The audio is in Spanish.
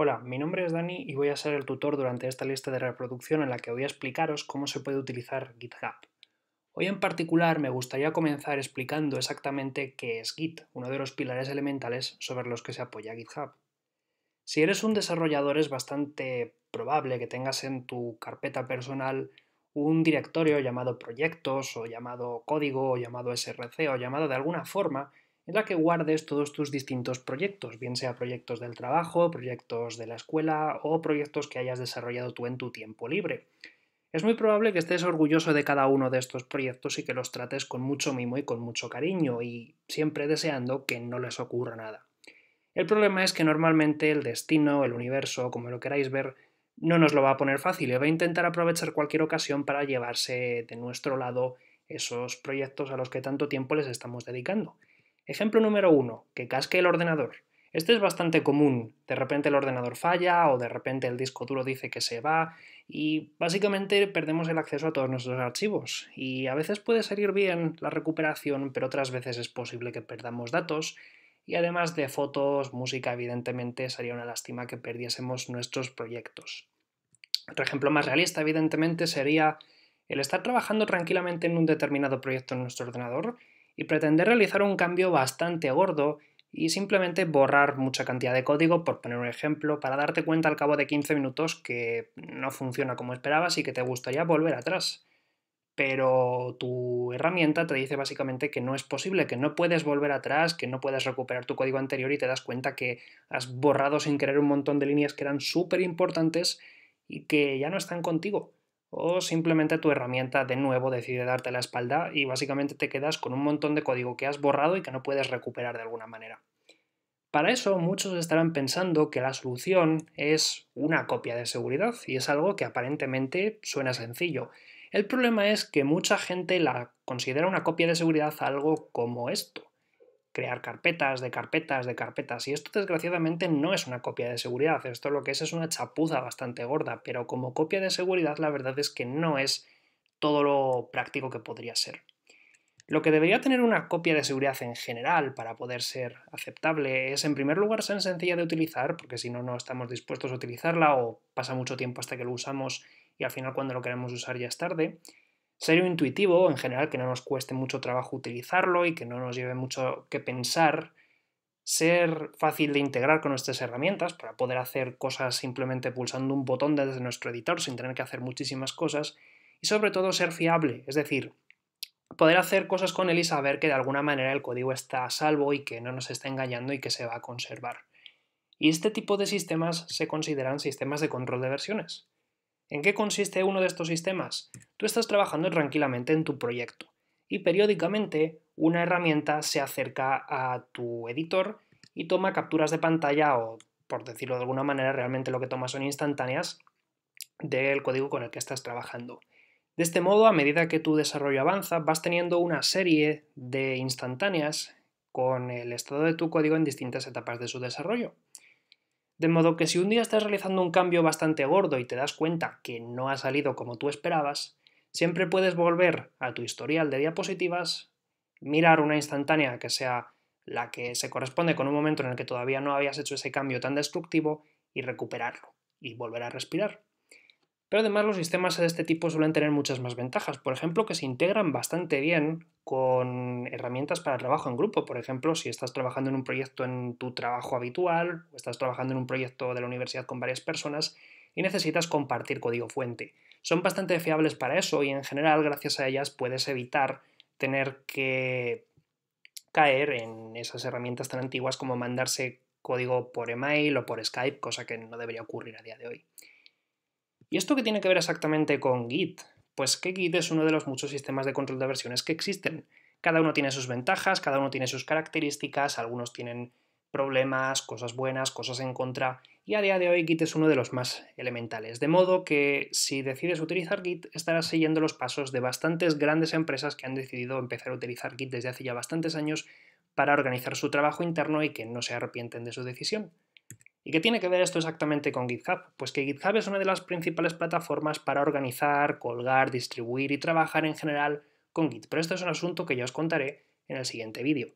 Hola, mi nombre es Dani y voy a ser el tutor durante esta lista de reproducción en la que voy a explicaros cómo se puede utilizar GitHub. Hoy en particular me gustaría comenzar explicando exactamente qué es Git, uno de los pilares elementales sobre los que se apoya GitHub. Si eres un desarrollador es bastante probable que tengas en tu carpeta personal un directorio llamado proyectos o llamado código o llamado src o llamado de alguna forma en la que guardes todos tus distintos proyectos, bien sea proyectos del trabajo, proyectos de la escuela o proyectos que hayas desarrollado tú en tu tiempo libre. Es muy probable que estés orgulloso de cada uno de estos proyectos y que los trates con mucho mimo y con mucho cariño y siempre deseando que no les ocurra nada. El problema es que normalmente el destino, el universo, como lo queráis ver, no nos lo va a poner fácil y va a intentar aprovechar cualquier ocasión para llevarse de nuestro lado esos proyectos a los que tanto tiempo les estamos dedicando. Ejemplo número uno, que casque el ordenador. Este es bastante común. De repente el ordenador falla o de repente el disco duro dice que se va y básicamente perdemos el acceso a todos nuestros archivos. Y a veces puede salir bien la recuperación, pero otras veces es posible que perdamos datos y además de fotos, música, evidentemente sería una lástima que perdiésemos nuestros proyectos. Otro ejemplo más realista, evidentemente, sería el estar trabajando tranquilamente en un determinado proyecto en nuestro ordenador y pretender realizar un cambio bastante gordo y simplemente borrar mucha cantidad de código, por poner un ejemplo, para darte cuenta al cabo de 15 minutos que no funciona como esperabas y que te gustaría volver atrás. Pero tu herramienta te dice básicamente que no es posible, que no puedes volver atrás, que no puedes recuperar tu código anterior y te das cuenta que has borrado sin querer un montón de líneas que eran súper importantes y que ya no están contigo o simplemente tu herramienta de nuevo decide darte la espalda y básicamente te quedas con un montón de código que has borrado y que no puedes recuperar de alguna manera. Para eso muchos estarán pensando que la solución es una copia de seguridad y es algo que aparentemente suena sencillo. El problema es que mucha gente la considera una copia de seguridad algo como esto, crear carpetas, de carpetas, de carpetas. Y esto desgraciadamente no es una copia de seguridad, esto lo que es es una chapuza bastante gorda, pero como copia de seguridad la verdad es que no es todo lo práctico que podría ser. Lo que debería tener una copia de seguridad en general para poder ser aceptable es en primer lugar ser sencilla de utilizar, porque si no, no estamos dispuestos a utilizarla o pasa mucho tiempo hasta que lo usamos y al final cuando lo queremos usar ya es tarde ser intuitivo en general, que no nos cueste mucho trabajo utilizarlo y que no nos lleve mucho que pensar, ser fácil de integrar con nuestras herramientas para poder hacer cosas simplemente pulsando un botón desde nuestro editor sin tener que hacer muchísimas cosas y sobre todo ser fiable, es decir, poder hacer cosas con él y saber que de alguna manera el código está a salvo y que no nos está engañando y que se va a conservar. Y este tipo de sistemas se consideran sistemas de control de versiones. ¿En qué consiste uno de estos sistemas? tú estás trabajando tranquilamente en tu proyecto y periódicamente una herramienta se acerca a tu editor y toma capturas de pantalla o, por decirlo de alguna manera, realmente lo que toma son instantáneas del código con el que estás trabajando. De este modo, a medida que tu desarrollo avanza, vas teniendo una serie de instantáneas con el estado de tu código en distintas etapas de su desarrollo. De modo que si un día estás realizando un cambio bastante gordo y te das cuenta que no ha salido como tú esperabas, Siempre puedes volver a tu historial de diapositivas, mirar una instantánea que sea la que se corresponde con un momento en el que todavía no habías hecho ese cambio tan destructivo y recuperarlo y volver a respirar. Pero además los sistemas de este tipo suelen tener muchas más ventajas. Por ejemplo, que se integran bastante bien con herramientas para trabajo en grupo. Por ejemplo, si estás trabajando en un proyecto en tu trabajo habitual, o estás trabajando en un proyecto de la universidad con varias personas y necesitas compartir código fuente. Son bastante fiables para eso y en general, gracias a ellas, puedes evitar tener que caer en esas herramientas tan antiguas como mandarse código por email o por Skype, cosa que no debería ocurrir a día de hoy. ¿Y esto qué tiene que ver exactamente con Git? Pues que Git es uno de los muchos sistemas de control de versiones que existen. Cada uno tiene sus ventajas, cada uno tiene sus características, algunos tienen problemas, cosas buenas, cosas en contra, y a día de hoy Git es uno de los más elementales. De modo que si decides utilizar Git, estarás siguiendo los pasos de bastantes grandes empresas que han decidido empezar a utilizar Git desde hace ya bastantes años para organizar su trabajo interno y que no se arrepienten de su decisión. ¿Y qué tiene que ver esto exactamente con GitHub? Pues que GitHub es una de las principales plataformas para organizar, colgar, distribuir y trabajar en general con Git, pero esto es un asunto que ya os contaré en el siguiente vídeo.